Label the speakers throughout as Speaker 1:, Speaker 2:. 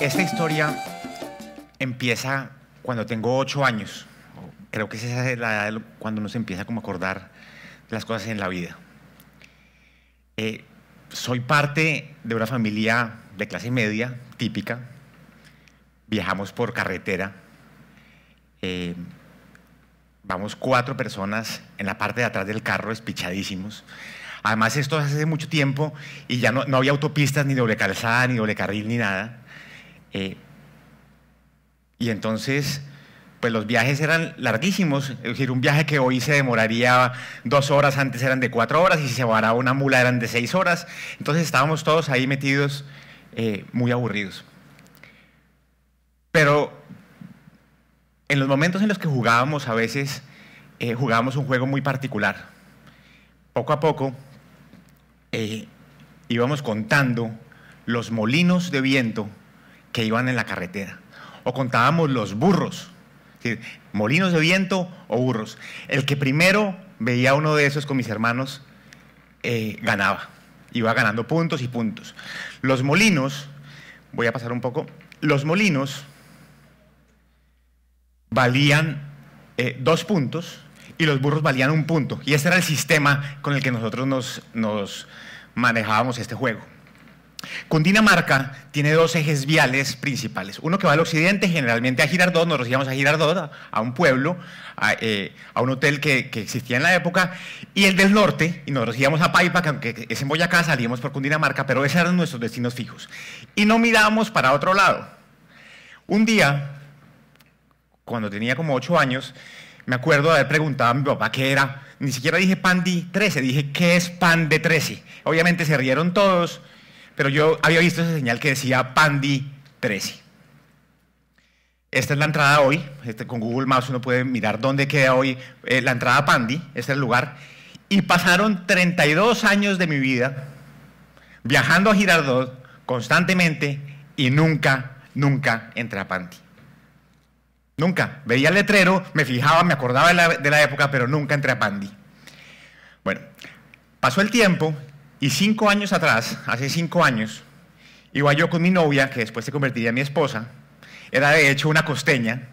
Speaker 1: Esta historia empieza cuando tengo ocho años. Creo que esa es la edad cuando uno se empieza como a acordar las cosas en la vida. Eh, soy parte de una familia de clase media, típica. Viajamos por carretera. Eh, vamos cuatro personas en la parte de atrás del carro, espichadísimos. Además, esto hace mucho tiempo y ya no había autopistas, ni doble calzada, ni doble carril, ni nada. Eh, y entonces, pues los viajes eran larguísimos, es decir, un viaje que hoy se demoraría dos horas, antes eran de cuatro horas, y si se varaba una mula eran de seis horas, entonces estábamos todos ahí metidos eh, muy aburridos. Pero en los momentos en los que jugábamos a veces, eh, jugábamos un juego muy particular. Poco a poco íbamos contando los molinos de viento que iban en la carretera. O contábamos los burros, molinos de viento o burros. El que primero veía uno de esos con mis hermanos eh, ganaba. Iba ganando puntos y puntos. Los molinos, voy a pasar un poco, los molinos valían eh, dos puntos y los burros valían un punto. Y ese era el sistema con el que nosotros nos manejábamos este juego. Cundinamarca tiene dos ejes viales principales. Uno que va al occidente, generalmente a Girardot, nos íbamos a Girardot, a un pueblo, a, eh, un hotel que, existía en la época, y el del norte, y nos íbamos a Paipa, que aunque es en Boyacá, salíamos por Cundinamarca, pero esos eran nuestros destinos fijos. Y no mirábamos para otro lado. Un día, cuando tenía como ocho años, me acuerdo de haber preguntado a mi papá qué era, ni siquiera dije pan de 13, dije, ¿qué es pan de 13? Obviamente se rieron todos pero yo había visto esa señal que decía Pandi 13. Esta es la entrada hoy, este, con Google Maps uno puede mirar dónde queda hoy eh, la entrada Pandi, este es el lugar, y pasaron 32 años de mi vida viajando a Girardot constantemente y nunca, nunca entré a Pandi. Nunca. Veía el letrero, me fijaba, me acordaba de la, de la época, pero nunca entré a Pandi. Bueno, pasó el tiempo, y cinco años atrás, hace cinco años, iba yo con mi novia, que después se convertiría en mi esposa, era de hecho una costeña,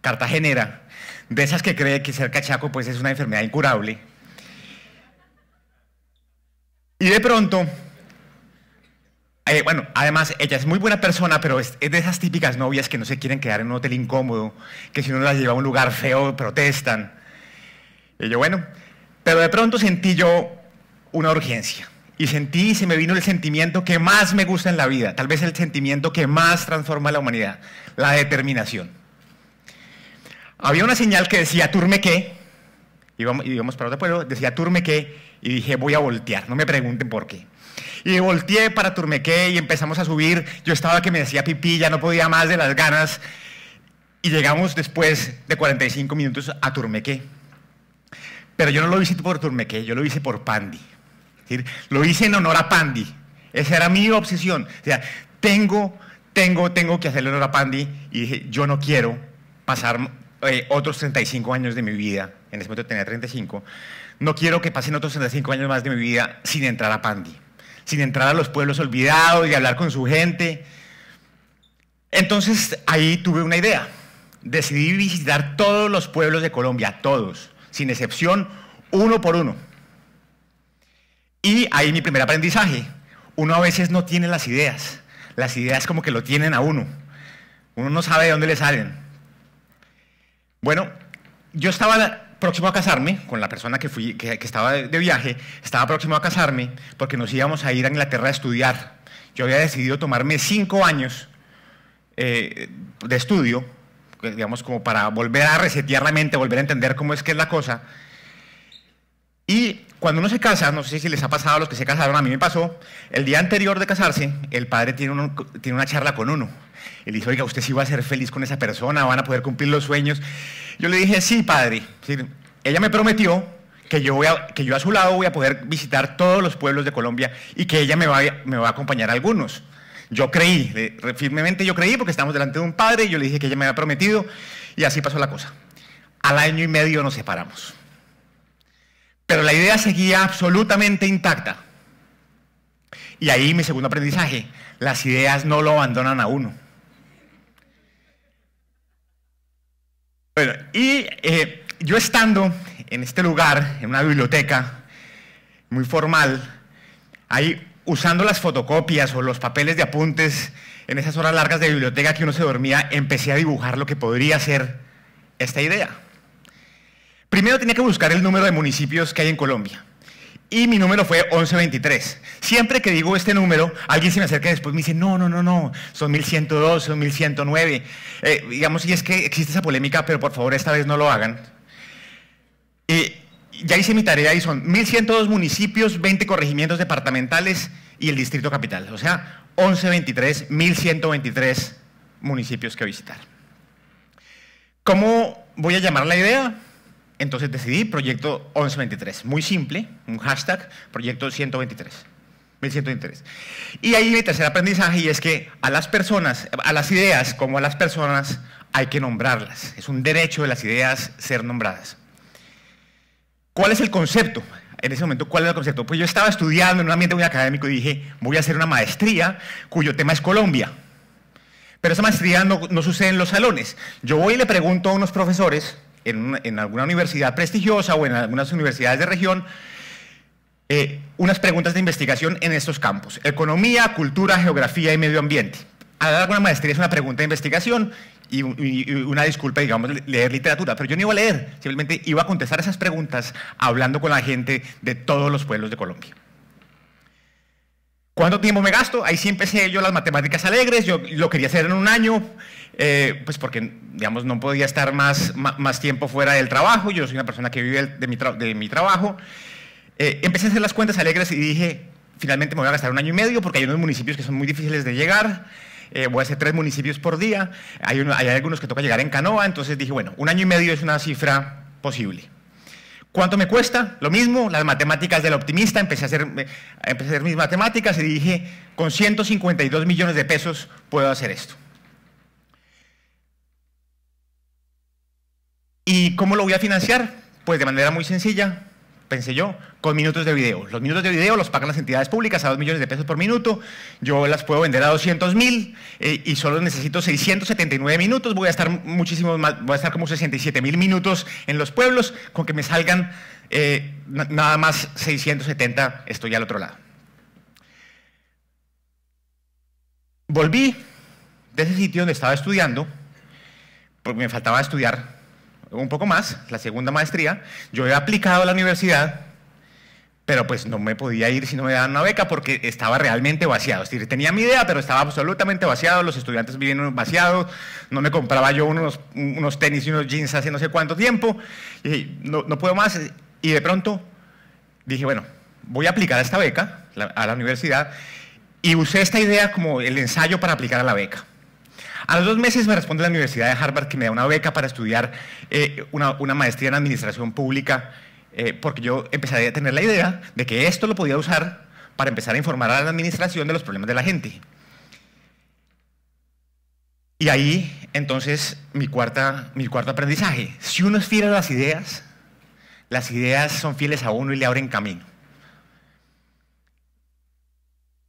Speaker 1: cartagenera, de esas que cree que ser cachaco pues es una enfermedad incurable. Y de pronto, eh, bueno, además ella es muy buena persona, pero es, de esas típicas novias que no se quieren quedar en un hotel incómodo, que si no las lleva a un lugar feo protestan. Y yo, bueno, pero de pronto sentí yo una urgencia. Y sentí, y se me vino el sentimiento que más me gusta en la vida, tal vez el sentimiento que más transforma la humanidad, la determinación. Había una señal que decía, Turmequé, íbamos, para otro pueblo, decía Turmequé y dije voy a voltear, no me pregunten por qué. Y volteé para Turmequé y empezamos a subir, yo estaba que me decía pipí, ya no podía más de las ganas y llegamos después de 45 minutos a Turmequé. Pero yo no lo visité por Turmequé, yo lo hice por Pandi. Lo hice en honor a Pandi. Esa era mi obsesión. O sea, tengo, tengo, tengo que hacerle honor a Pandi. Y dije, yo no quiero pasar eh, otros 35 años de mi vida. En ese momento tenía 35. No quiero que pasen otros 35 años más de mi vida sin entrar a Pandi. Sin entrar a los pueblos olvidados y hablar con su gente. Entonces ahí tuve una idea. Decidí visitar todos los pueblos de Colombia, todos, sin excepción, uno por uno. Y ahí mi primer aprendizaje. Uno a veces no tiene las ideas. Las ideas como que lo tienen a uno. Uno no sabe de dónde le salen. Bueno, yo estaba próximo a casarme con la persona que, que, estaba de viaje. Estaba próximo a casarme porque nos íbamos a ir a Inglaterra a estudiar. Yo había decidido tomarme cinco años eh, de estudio, digamos, como para volver a resetear la mente, volver a entender cómo es que es la cosa y cuando uno se casa, no sé si les ha pasado a los que se casaron, a mí me pasó, el día anterior de casarse, el padre tiene, tiene una charla con uno. Él dice, oiga, ¿usted sí va a ser feliz con esa persona? ¿Van a poder cumplir los sueños? Yo le dije, sí, padre. ella me prometió que yo, voy a, que yo a su lado voy a poder visitar todos los pueblos de Colombia y que ella me va, me va a acompañar a algunos. Yo creí, firmemente yo creí porque estamos delante de un padre y yo le dije que ella me había prometido y así pasó la cosa. Al año y medio nos separamos. Pero la idea seguía absolutamente intacta. Y ahí mi segundo aprendizaje, las ideas no lo abandonan a uno. Bueno, y eh, yo estando en este lugar, en una biblioteca muy formal, ahí usando las fotocopias o los papeles de apuntes en esas horas largas de biblioteca que uno se dormía, empecé a dibujar lo que podría ser esta idea. Primero tenía que buscar el número de municipios que hay en Colombia. Y mi número fue 1123. Siempre que digo este número, alguien se me acerca y después me dice, no, no, no, no, son 1102, son 1109. Eh, digamos, y es que existe esa polémica, pero por favor esta vez no lo hagan. Y eh, ya hice mi tarea y son 1102 municipios, 20 corregimientos departamentales y el distrito capital. O sea, 1123, 1123 municipios que visitar. ¿Cómo voy a llamar la idea? Entonces decidí proyecto 1123, muy simple, un hashtag, proyecto 123. 1123. Y ahí mi tercer aprendizaje y es que a las personas, a las ideas como a las personas, hay que nombrarlas. Es un derecho de las ideas ser nombradas. ¿Cuál es el concepto? En ese momento, ¿cuál es el concepto? Pues yo estaba estudiando en un ambiente muy académico y dije, voy a hacer una maestría cuyo tema es Colombia. Pero esa maestría no, no sucede en los salones. Yo voy y le pregunto a unos profesores, en, alguna universidad prestigiosa o en algunas universidades de región, eh, unas preguntas de investigación en estos campos, economía, cultura, geografía y medio ambiente. a dar alguna maestría es una pregunta de investigación y, y, una disculpa, digamos, leer literatura, pero yo no iba a leer, simplemente iba a contestar esas preguntas hablando con la gente de todos los pueblos de Colombia. ¿Cuánto tiempo me gasto? Ahí sí empecé yo las matemáticas alegres, yo lo quería hacer en un año, eh, pues porque, digamos, no podía estar más, tiempo fuera del trabajo, yo soy una persona que vive de mi, trabajo. Eh, empecé a hacer las cuentas alegres y dije, finalmente me voy a gastar un año y medio porque hay unos municipios que son muy difíciles de llegar. Eh, voy a hacer tres municipios por día. Hay, algunos que toca llegar en canoa. Entonces dije, bueno, un año y medio es una cifra posible. ¿Cuánto me cuesta? Lo mismo, las matemáticas del optimista. a, empecé a hacer mis matemáticas y dije, con 152 millones de pesos puedo hacer esto. ¿Y cómo lo voy a financiar? Pues de manera muy sencilla, pensé yo, con minutos de video. Los minutos de video los pagan las entidades públicas a 2 millones de pesos por minuto. Yo las puedo vender a 200 mil eh, y solo necesito 679 minutos. Voy a estar muchísimo más, voy a estar como 67 mil minutos en los pueblos, con que me salgan eh, nada más 670, estoy al otro lado. Volví de ese sitio donde estaba estudiando, porque me faltaba estudiar un poco más, la segunda maestría. Yo he aplicado a la universidad, pero pues no me podía ir si no me daban una beca porque estaba realmente vaciado. Es decir, tenía mi idea, pero estaba absolutamente vaciado, los estudiantes vivían vaciados, no me compraba yo unos, unos tenis y unos jeans hace no sé cuánto tiempo, y no, no puedo más. Y de pronto dije, bueno, voy a aplicar a esta beca a la universidad y usé esta idea como el ensayo para aplicar a la beca. A los dos meses me responde la Universidad de Harvard que me da una beca para estudiar eh, una, maestría en administración pública, eh, porque yo empezaría a tener la idea de que esto lo podía usar para empezar a informar a la administración de los problemas de la gente. Y ahí, entonces, mi, cuarta, mi cuarto aprendizaje. Si uno es fiel a las ideas, las ideas son fieles a uno y le abren camino.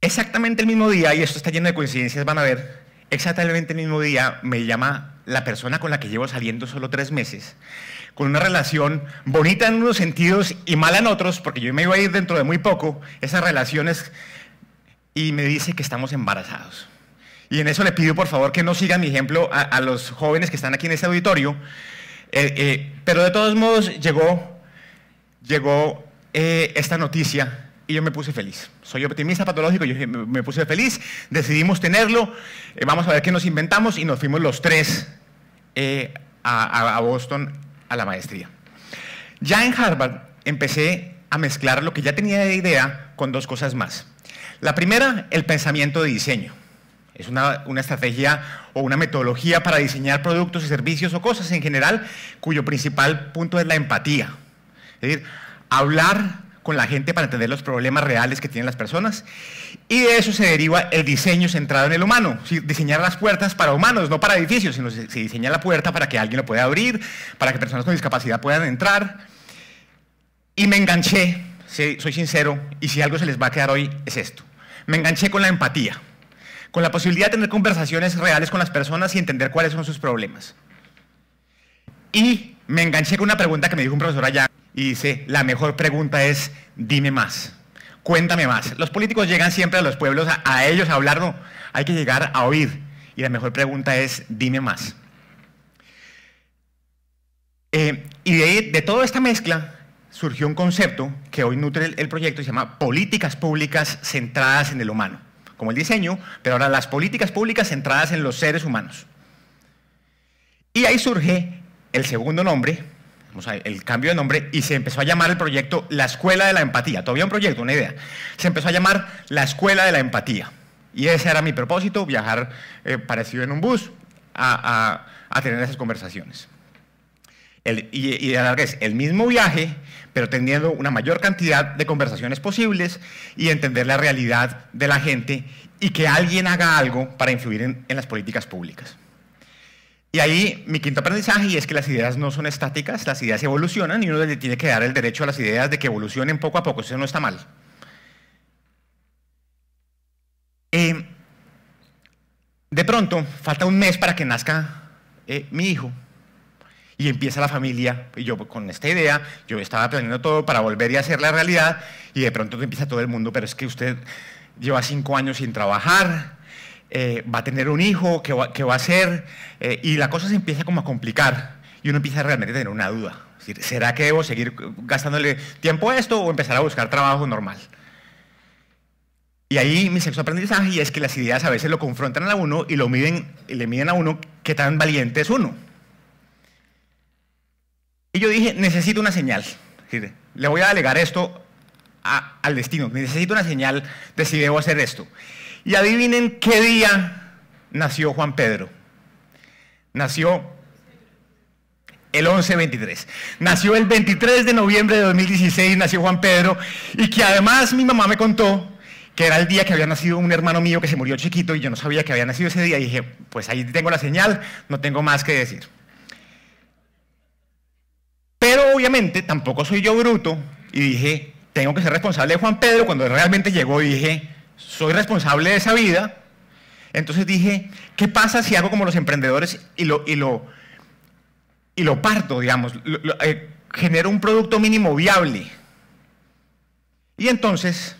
Speaker 1: Exactamente el mismo día, y esto está lleno de coincidencias, van a ver, Exactamente el mismo día me llama la persona con la que llevo saliendo solo tres meses, con una relación bonita en unos sentidos y mala en otros, porque yo me iba a ir dentro de muy poco, esas relaciones, y me dice que estamos embarazados. Y en eso le pido por favor que no sigan mi ejemplo a, los jóvenes que están aquí en este auditorio. Eh, eh, pero de todos modos llegó, llegó eh, esta noticia y yo me puse feliz. Soy optimista patológico, yo me puse feliz, decidimos tenerlo, eh, vamos a ver qué nos inventamos y nos fuimos los tres eh, a, a, Boston a la maestría. Ya en Harvard empecé a mezclar lo que ya tenía de idea con dos cosas más. La primera, el pensamiento de diseño. Es una, una estrategia o una metodología para diseñar productos y servicios o cosas en general cuyo principal punto es la empatía. Es decir, hablar con la gente para entender los problemas reales que tienen las personas. Y de eso se deriva el diseño centrado en el humano. diseñar las puertas para humanos, no para edificios, sino se diseña la puerta para que alguien lo pueda abrir, para que personas con discapacidad puedan entrar. Y me enganché, soy sincero, y si algo se les va a quedar hoy es esto. Me enganché con la empatía, con la posibilidad de tener conversaciones reales con las personas y entender cuáles son sus problemas. Y me enganché con una pregunta que me dijo un profesor allá y dice, la mejor pregunta es, dime más, cuéntame más. Los políticos llegan siempre a los pueblos, a, ellos a hablar, hay que llegar a oír. Y la mejor pregunta es, dime más. Eh, y de, de, toda esta mezcla surgió un concepto que hoy nutre el, el proyecto, se llama políticas públicas centradas en el humano, como el diseño, pero ahora las políticas públicas centradas en los seres humanos. Y ahí surge el segundo nombre, el cambio de nombre, y se empezó a llamar el proyecto La Escuela de la Empatía. Todavía un proyecto, una idea. Se empezó a llamar La Escuela de la Empatía. Y ese era mi propósito, viajar eh, parecido en un bus a, tener esas conversaciones. y, y, de vez, el mismo viaje, pero teniendo una mayor cantidad de conversaciones posibles y entender la realidad de la gente y que alguien haga algo para influir en las políticas públicas. Y ahí mi quinto aprendizaje y es que las ideas no son estáticas, las ideas evolucionan y uno le tiene que dar el derecho a las ideas de que evolucionen poco a poco, eso no está mal. Eh, de pronto, falta un mes para que nazca eh, mi hijo y empieza la familia, y yo con esta idea, yo estaba planeando todo para volver y hacer la realidad y de pronto empieza todo el mundo, pero es que usted lleva cinco años sin trabajar, eh, va a tener un hijo, qué va, a hacer, eh, y la cosa se empieza como a complicar y uno empieza realmente a tener una duda. ¿Será que debo seguir gastándole tiempo a esto o empezar a buscar trabajo normal? Y ahí mi sexo aprendizaje y es que las ideas a veces lo confrontan a uno y lo miden, y le miden a uno qué tan valiente es uno. Y yo dije, necesito una señal. le voy a delegar esto al destino. Necesito una señal de si debo hacer esto. Y adivinen qué día nació Juan Pedro. Nació el 11-23. Nació el 23 de noviembre de 2016, nació Juan Pedro. Y que además mi mamá me contó que era el día que había nacido un hermano mío que se murió chiquito y yo no sabía que había nacido ese día. Y dije, pues ahí tengo la señal, no tengo más que decir. Pero obviamente tampoco soy yo bruto y dije, tengo que ser responsable de Juan Pedro. Cuando realmente llegó dije, soy responsable de esa vida. Entonces dije, ¿qué pasa si hago como los emprendedores y lo, y lo, y lo parto, digamos? Eh, genero un producto mínimo viable. Y entonces,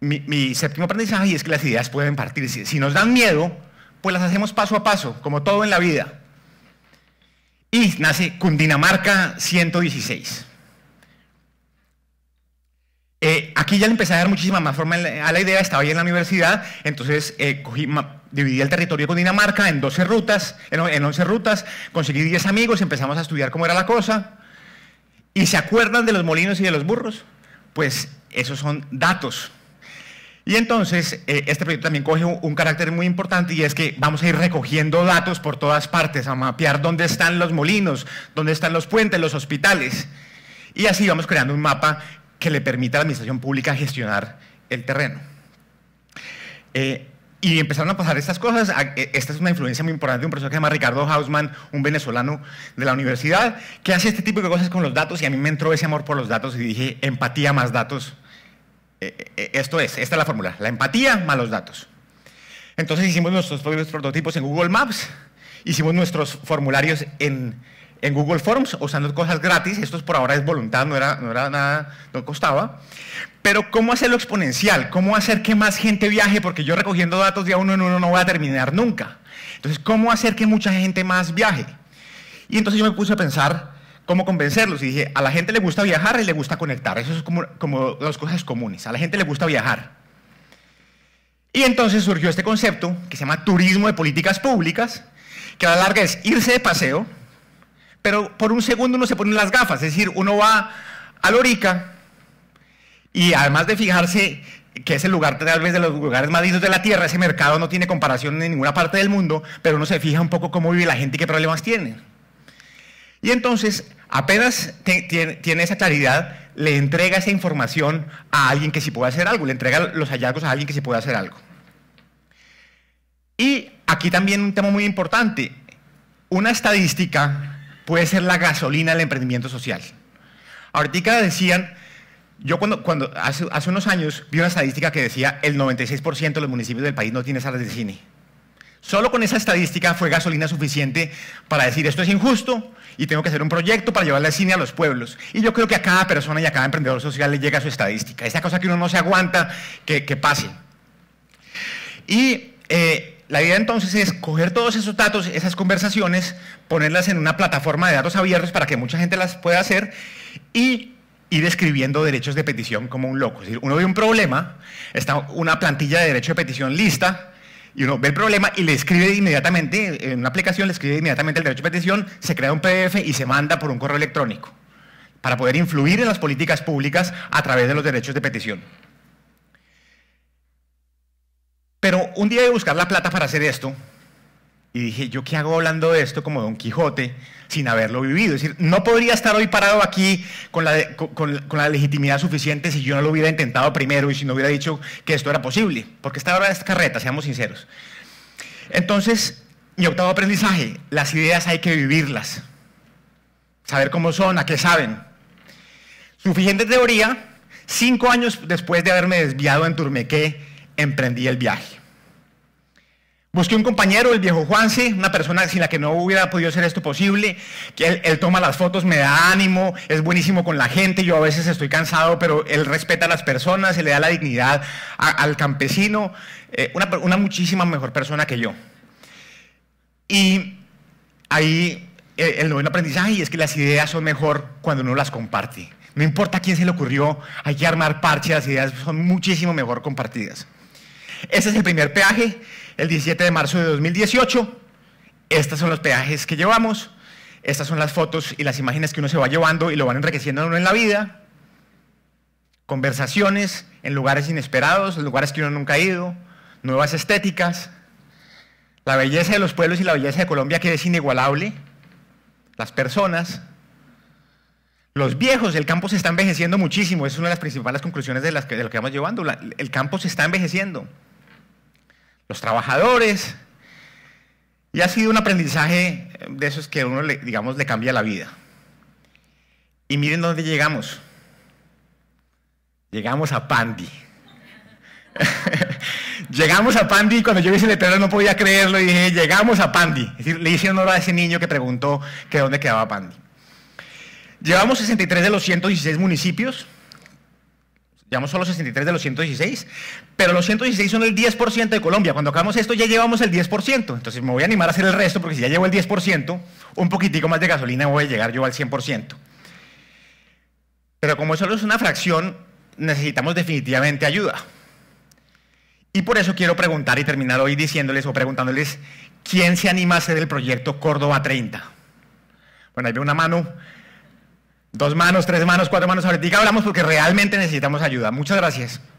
Speaker 1: mi, séptimo aprendizaje es que las ideas pueden partirse. Si nos dan miedo, pues las hacemos paso a paso, como todo en la vida. Y nace Cundinamarca 116. Eh, aquí ya le empecé a dar muchísima más forma a la idea, estaba ahí en la universidad, entonces eh, cogí, dividí el territorio con Dinamarca en 12 rutas, eh, en, 11 rutas, conseguí 10 amigos, empezamos a estudiar cómo era la cosa. ¿Y se acuerdan de los molinos y de los burros? Pues esos son datos. Y entonces, este proyecto también coge un, un, carácter muy importante y es que vamos a ir recogiendo datos por todas partes, a mapear dónde están los molinos, dónde están los puentes, los hospitales. Y así vamos creando un mapa que le permita a la administración pública gestionar el terreno. Eh, y empezaron a pasar estas cosas. Ah, eh, esta es una influencia muy importante de un profesor que se llama Ricardo Hausman, un venezolano de la universidad, que hace este tipo de cosas con los datos y a mí me entró ese amor por los datos y dije, empatía más datos. Eh, esto es, esta es la fórmula, la empatía más los datos. Entonces hicimos nuestros prototipos en Google Maps, hicimos nuestros formularios en en Google Forms usando cosas gratis. Esto por ahora es voluntad, no era, era nada, no costaba. Pero ¿cómo hacerlo exponencial? ¿Cómo hacer que más gente viaje? Porque yo recogiendo datos de uno en uno no voy a terminar nunca. Entonces, ¿cómo hacer que mucha gente más viaje? Y entonces yo me puse a pensar cómo convencerlos y dije, a la gente le gusta viajar y le gusta conectar. Eso es como, como dos cosas comunes. A la gente le gusta viajar. Y entonces surgió este concepto que se llama turismo de políticas públicas, que a la larga es irse de paseo, pero por un segundo uno se pone las gafas, es decir, uno va a Lorica y además de fijarse que es el lugar tal vez de los lugares más de la Tierra, ese mercado no tiene comparación en ninguna parte del mundo, pero uno se fija un poco cómo vive la gente y qué problemas tiene. Y entonces, apenas tiene esa claridad, le entrega esa información a alguien que sí puede hacer algo, le entrega los hallazgos a alguien que sí puede hacer algo. Y aquí también un tema muy importante, una estadística puede ser la gasolina del emprendimiento social. Ahorita decían, yo cuando, cuando hace, unos años vi una estadística que decía el 96% de los municipios del país no tiene salas de cine. Solo con esa estadística fue gasolina suficiente para decir esto es injusto y tengo que hacer un proyecto para llevarle al cine a los pueblos. Y yo creo que a cada persona y a cada emprendedor social le llega su estadística. Esa cosa que uno no se aguanta que, pase. Y eh, la idea entonces es coger todos esos datos, esas conversaciones, ponerlas en una plataforma de datos abiertos para que mucha gente las pueda hacer y ir escribiendo derechos de petición como un loco. uno ve un problema, está una plantilla de derecho de petición lista, y uno ve el problema y le escribe inmediatamente, en una aplicación le escribe inmediatamente el derecho de petición, se crea un PDF y se manda por un correo electrónico para poder influir en las políticas públicas a través de los derechos de petición. Pero un día de buscar la plata para hacer esto, y dije, ¿yo qué hago hablando de esto como Don Quijote sin haberlo vivido? Es decir, no podría estar hoy parado aquí con la, legitimidad suficiente si yo no lo hubiera intentado primero y si no hubiera dicho que esto era posible, porque esta hora es carreta, seamos sinceros. Entonces, mi octavo aprendizaje, las ideas hay que vivirlas, saber cómo son, a qué saben. Suficiente teoría, cinco años después de haberme desviado en Turmequé, emprendí el viaje. Busqué un compañero, el viejo Juanse, una persona sin la que no hubiera podido hacer esto posible, que él, toma las fotos, me da ánimo, es buenísimo con la gente, yo a veces estoy cansado, pero él respeta a las personas, se le da la dignidad al campesino, eh, una, muchísima mejor persona que yo. Y ahí eh, el noveno aprendizaje es que las ideas son mejor cuando uno las comparte. No importa quién se le ocurrió, hay que armar parches, las ideas son muchísimo mejor compartidas. Este es el primer peaje, el 17 de marzo de 2018. Estos son los peajes que llevamos. Estas son las fotos y las imágenes que uno se va llevando y lo van enriqueciendo a uno en la vida. Conversaciones en lugares inesperados, lugares que uno nunca ha ido, nuevas estéticas. La belleza de los pueblos y la belleza de Colombia que es inigualable. Las personas. Los viejos, el campo se está envejeciendo muchísimo. Es una de las principales conclusiones de, las que, lo que vamos llevando. el campo se está envejeciendo los trabajadores. Y ha sido un aprendizaje eh, de esos que uno, le, digamos, le cambia la vida. Y miren dónde llegamos. Llegamos a Pandi. llegamos a Pandi y cuando yo vi ese letrero no podía creerlo y dije, llegamos a Pandi. le hicieron honor a ese niño que preguntó que dónde quedaba Pandi. Llevamos 63 de los 116 municipios Llevamos solo 63 de los 116, pero los 116 son el 10% de Colombia. Cuando acabamos esto ya llevamos el 10%. Entonces me voy a animar a hacer el resto porque si ya llevo el 10%, un poquitico más de gasolina voy a llegar yo al 100%. Pero como solo es una fracción, necesitamos definitivamente ayuda. Y por eso quiero preguntar y terminar hoy diciéndoles o preguntándoles, ¿quién se anima a hacer el proyecto Córdoba 30? Bueno, ahí veo una mano Dos manos, tres manos, cuatro manos. Ahorita hablamos porque realmente necesitamos ayuda. Muchas gracias.